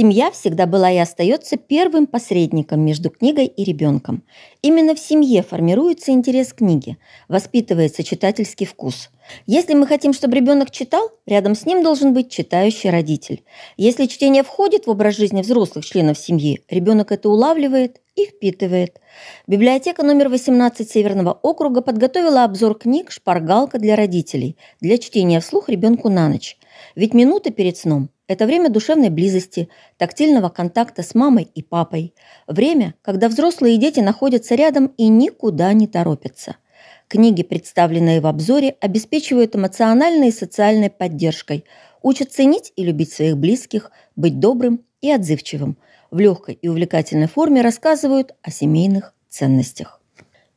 Семья всегда была и остается первым посредником между книгой и ребенком. Именно в семье формируется интерес к книге, воспитывается читательский вкус. Если мы хотим, чтобы ребенок читал, рядом с ним должен быть читающий родитель. Если чтение входит в образ жизни взрослых членов семьи, ребенок это улавливает и впитывает. Библиотека номер 18 Северного округа подготовила обзор книг «Шпаргалка для родителей» для чтения вслух ребенку на ночь. Ведь минута перед сном – это время душевной близости, тактильного контакта с мамой и папой. Время, когда взрослые и дети находятся рядом и никуда не торопятся. Книги, представленные в обзоре, обеспечивают эмоциональной и социальной поддержкой, учат ценить и любить своих близких, быть добрым и отзывчивым. В легкой и увлекательной форме рассказывают о семейных ценностях.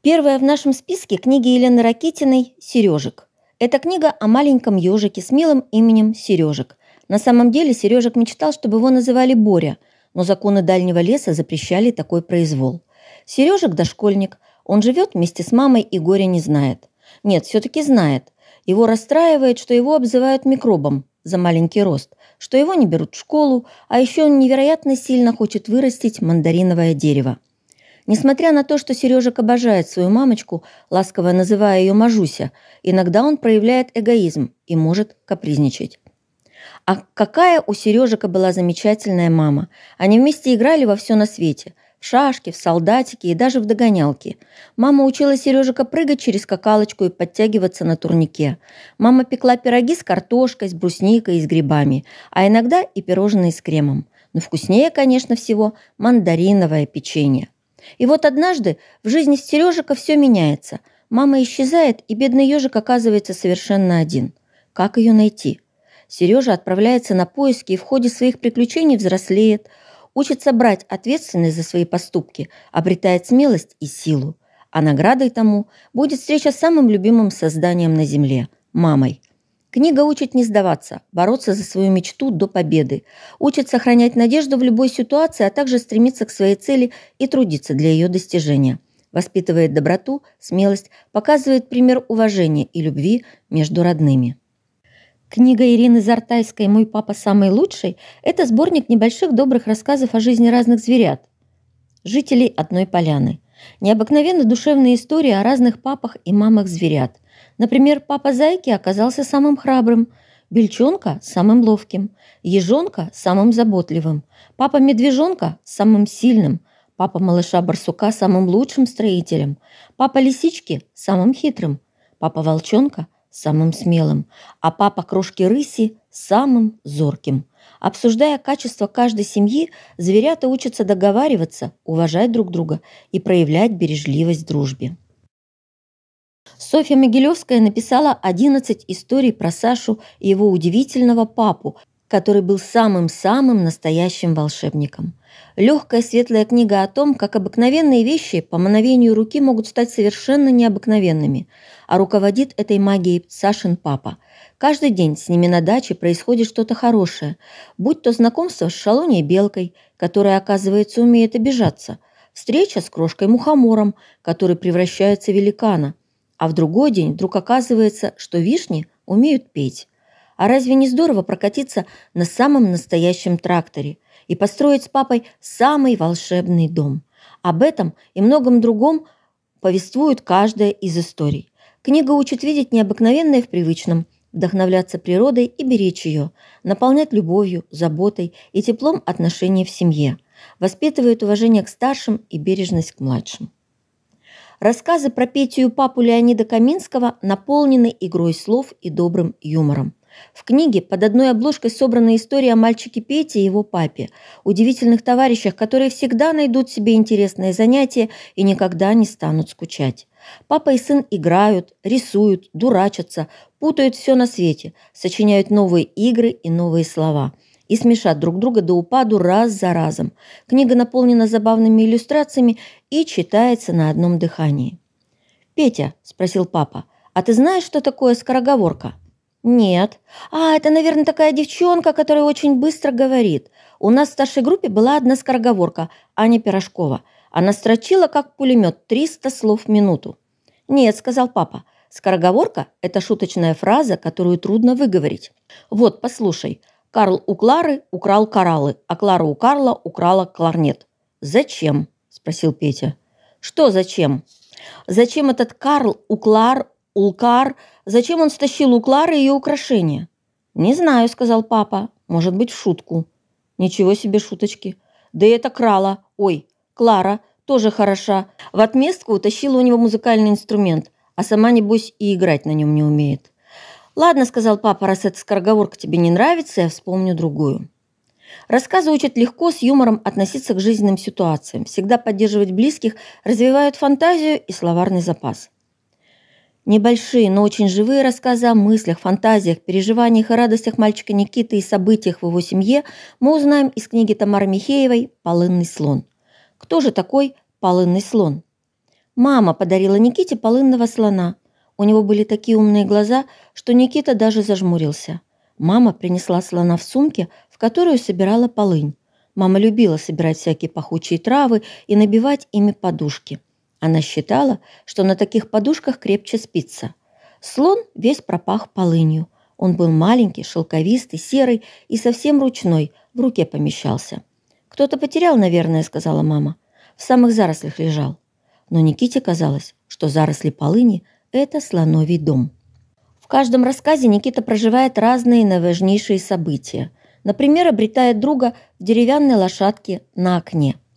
Первая в нашем списке книги Елены Ракитиной «Сережек». Это книга о маленьком ежике с милым именем Сережек – на самом деле Сережек мечтал, чтобы его называли Боря, но законы дальнего леса запрещали такой произвол. Сережек дошкольник, он живет вместе с мамой и горе не знает. Нет, все-таки знает. Его расстраивает, что его обзывают микробом за маленький рост, что его не берут в школу, а еще он невероятно сильно хочет вырастить мандариновое дерево. Несмотря на то, что Сережек обожает свою мамочку, ласково называя ее Мажуся, иногда он проявляет эгоизм и может капризничать. А какая у Сережика была замечательная мама. Они вместе играли во все на свете. В шашки, в солдатики и даже в догонялки. Мама учила Сережика прыгать через скакалочку и подтягиваться на турнике. Мама пекла пироги с картошкой, с брусникой и с грибами. А иногда и пирожные с кремом. Но ну, вкуснее, конечно, всего мандариновое печенье. И вот однажды в жизни Сережика все меняется. Мама исчезает, и бедный ежик оказывается совершенно один. Как ее найти? Сережа отправляется на поиски и в ходе своих приключений взрослеет, учится брать ответственность за свои поступки, обретает смелость и силу. А наградой тому будет встреча с самым любимым созданием на Земле – мамой. Книга учит не сдаваться, бороться за свою мечту до победы, учит сохранять надежду в любой ситуации, а также стремиться к своей цели и трудиться для ее достижения. Воспитывает доброту, смелость, показывает пример уважения и любви между родными. Книга Ирины Зартайской «Мой папа самый лучший» – это сборник небольших добрых рассказов о жизни разных зверят, жителей одной поляны. Необыкновенно душевные истории о разных папах и мамах зверят. Например, папа зайки оказался самым храбрым, бельчонка – самым ловким, ежонка – самым заботливым, папа медвежонка – самым сильным, папа малыша-барсука – самым лучшим строителем, папа лисички – самым хитрым, папа волчонка – самым смелым, а папа крошки рыси – самым зорким. Обсуждая качество каждой семьи, зверята учатся договариваться, уважать друг друга и проявлять бережливость в дружбе. Софья Могилевская написала 11 историй про Сашу и его удивительного папу, который был самым-самым настоящим волшебником. Легкая светлая книга о том, как обыкновенные вещи по мановению руки могут стать совершенно необыкновенными, а руководит этой магией Сашин папа. Каждый день с ними на даче происходит что-то хорошее, будь то знакомство с шалоней белкой, которая, оказывается, умеет обижаться, встреча с крошкой-мухомором, который превращается в великана, а в другой день вдруг оказывается, что вишни умеют петь. А разве не здорово прокатиться на самом настоящем тракторе и построить с папой самый волшебный дом? Об этом и многом другом повествует каждая из историй. Книга учит видеть необыкновенное в привычном, вдохновляться природой и беречь ее, наполнять любовью, заботой и теплом отношения в семье, воспитывает уважение к старшим и бережность к младшим. Рассказы про Петю и папу Леонида Каминского наполнены игрой слов и добрым юмором. В книге под одной обложкой собрана история о мальчике Пете и его папе, удивительных товарищах, которые всегда найдут себе интересное занятие и никогда не станут скучать. Папа и сын играют, рисуют, дурачатся, путают все на свете, сочиняют новые игры и новые слова – и смешат друг друга до упаду раз за разом. Книга наполнена забавными иллюстрациями и читается на одном дыхании. «Петя», – спросил папа, – «а ты знаешь, что такое скороговорка?» «Нет. А, это, наверное, такая девчонка, которая очень быстро говорит. У нас в старшей группе была одна скороговорка, Аня Пирожкова. Она строчила, как пулемет, 300 слов в минуту». «Нет», — сказал папа. «Скороговорка — это шуточная фраза, которую трудно выговорить. Вот, послушай. Карл у Клары украл кораллы, а Клара у Карла украла кларнет». «Зачем?» — спросил Петя. «Что зачем?» «Зачем этот Карл у Клар Улкар? Зачем он стащил у Клары ее украшения?» «Не знаю», — сказал папа. «Может быть, в шутку». «Ничего себе шуточки». «Да и это крала. Ой, Клара тоже хороша. В отместку утащила у него музыкальный инструмент, а сама, небось, и играть на нем не умеет». «Ладно», — сказал папа, — «раз эта скороговорка тебе не нравится, я вспомню другую». Рассказы учат легко с юмором относиться к жизненным ситуациям, всегда поддерживать близких, развивают фантазию и словарный запас. Небольшие, но очень живые рассказы о мыслях, фантазиях, переживаниях и радостях мальчика Никиты и событиях в его семье мы узнаем из книги Тамары Михеевой «Полынный слон». Кто же такой полынный слон? Мама подарила Никите полынного слона. У него были такие умные глаза, что Никита даже зажмурился. Мама принесла слона в сумке, в которую собирала полынь. Мама любила собирать всякие пахучие травы и набивать ими подушки – она считала, что на таких подушках крепче спится. Слон весь пропах полынью. Он был маленький, шелковистый, серый и совсем ручной, в руке помещался. «Кто-то потерял, наверное», — сказала мама. «В самых зарослях лежал». Но Никите казалось, что заросли полыни — это слоновий дом. В каждом рассказе Никита проживает разные наиважнейшие события. Например, обретает друга в деревянной лошадке на окне —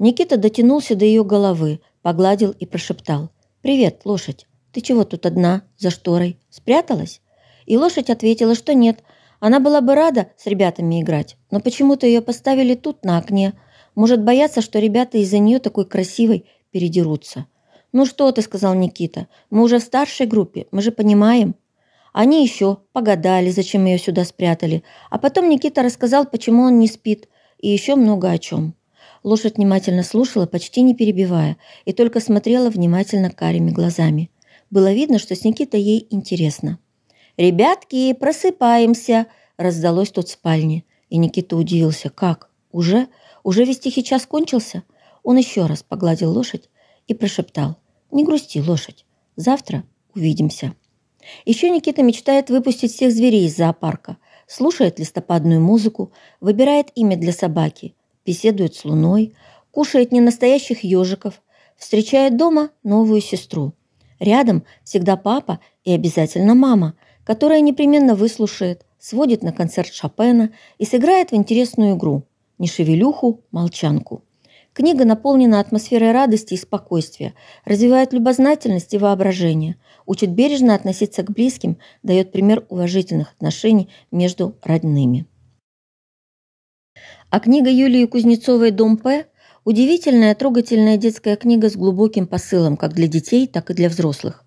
Никита дотянулся до ее головы, погладил и прошептал. «Привет, лошадь. Ты чего тут одна, за шторой? Спряталась?» И лошадь ответила, что нет. Она была бы рада с ребятами играть, но почему-то ее поставили тут, на окне. Может, бояться, что ребята из-за нее такой красивой передерутся. «Ну что ты», — сказал Никита, — «мы уже в старшей группе, мы же понимаем». Они еще погадали, зачем ее сюда спрятали. А потом Никита рассказал, почему он не спит, и еще много о чем. Лошадь внимательно слушала, почти не перебивая, и только смотрела внимательно карими глазами. Было видно, что с Никитой ей интересно. «Ребятки, просыпаемся!» – раздалось тут в спальне. И Никита удивился. «Как? Уже? Уже весь тихий час кончился?» Он еще раз погладил лошадь и прошептал. «Не грусти, лошадь. Завтра увидимся». Еще Никита мечтает выпустить всех зверей из зоопарка, слушает листопадную музыку, выбирает имя для собаки – беседует с Луной, кушает ненастоящих ежиков, встречает дома новую сестру. Рядом всегда папа и обязательно мама, которая непременно выслушает, сводит на концерт Шопена и сыграет в интересную игру – не шевелюху, молчанку. Книга наполнена атмосферой радости и спокойствия, развивает любознательность и воображение, учит бережно относиться к близким, дает пример уважительных отношений между родными. А книга Юлии Кузнецовой «Дом П» – удивительная, трогательная детская книга с глубоким посылом как для детей, так и для взрослых.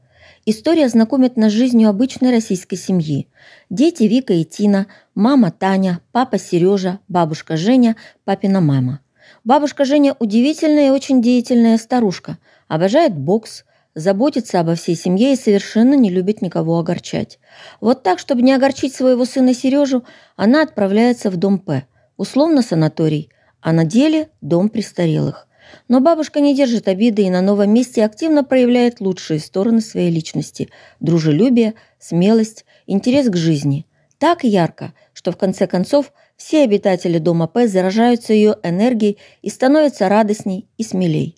История знакомит нас с жизнью обычной российской семьи. Дети Вика и Тина, мама Таня, папа Сережа, бабушка Женя, папина мама. Бабушка Женя удивительная и очень деятельная старушка, обожает бокс, заботится обо всей семье и совершенно не любит никого огорчать. Вот так, чтобы не огорчить своего сына Сережу, она отправляется в дом П. Условно санаторий, а на деле дом престарелых. Но бабушка не держит обиды и на новом месте активно проявляет лучшие стороны своей личности – дружелюбие, смелость, интерес к жизни. Так ярко, что в конце концов все обитатели дома П заражаются ее энергией и становятся радостней и смелей.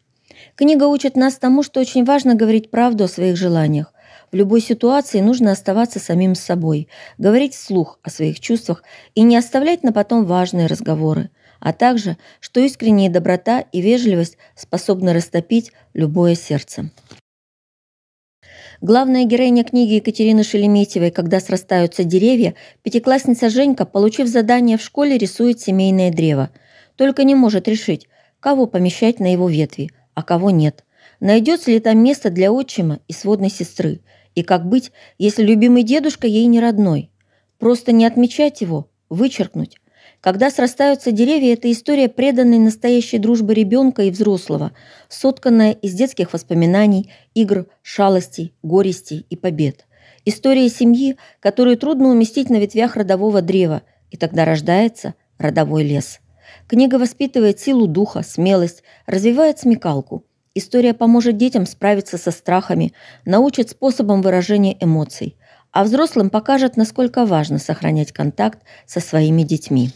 Книга учит нас тому, что очень важно говорить правду о своих желаниях, в любой ситуации нужно оставаться самим собой, говорить вслух о своих чувствах и не оставлять на потом важные разговоры, а также, что искренняя доброта и вежливость способны растопить любое сердце. Главная героиня книги Екатерины Шелеметьевой «Когда срастаются деревья» пятиклассница Женька, получив задание в школе, рисует семейное древо. Только не может решить, кого помещать на его ветви, а кого нет. Найдется ли там место для отчима и сводной сестры – и как быть, если любимый дедушка ей не родной? Просто не отмечать его, вычеркнуть. Когда срастаются деревья, это история преданной настоящей дружбы ребенка и взрослого, сотканная из детских воспоминаний, игр, шалостей, горестей и побед. История семьи, которую трудно уместить на ветвях родового древа, и тогда рождается родовой лес. Книга воспитывает силу духа, смелость, развивает смекалку – История поможет детям справиться со страхами, научит способам выражения эмоций, а взрослым покажет, насколько важно сохранять контакт со своими детьми.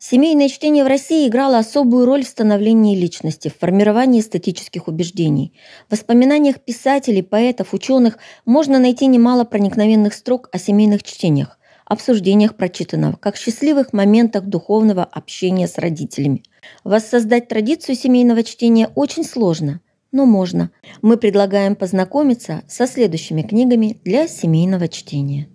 Семейное чтение в России играло особую роль в становлении личности, в формировании эстетических убеждений. В воспоминаниях писателей, поэтов, ученых можно найти немало проникновенных строк о семейных чтениях обсуждениях прочитанного, как счастливых моментах духовного общения с родителями. Воссоздать традицию семейного чтения очень сложно, но можно. Мы предлагаем познакомиться со следующими книгами для семейного чтения.